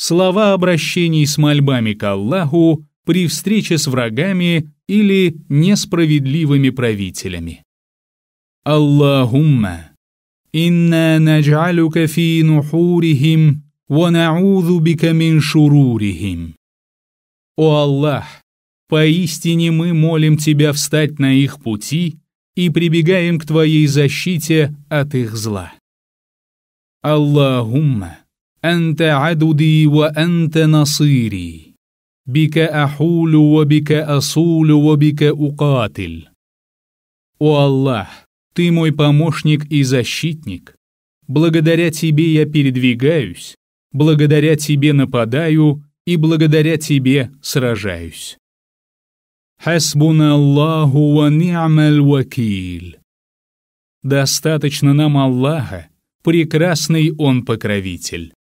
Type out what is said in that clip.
слова обращений с мольбами к Аллаху при встрече с врагами или несправедливыми правителями. Аллахумма, инна наджалюка фи нухурихим, ва наузу бика мин шурурихим. О Аллах, поистине мы молим Тебя встать на их пути и прибегаем к Твоей защите от их зла. Аллахумма, أنت عددي وأنت نصيري بك أحول وبك أصول وبك أقاتل О Аллах, Ты мой помощник и защитник. Благодаря Тебе я передвигаюсь, благодаря Тебе нападаю и благодаря Тебе сражаюсь. Хасбуна Аллаху ва ни'маль вакиль. Достаточно нам Аллаха, прекрасный Он покровитель.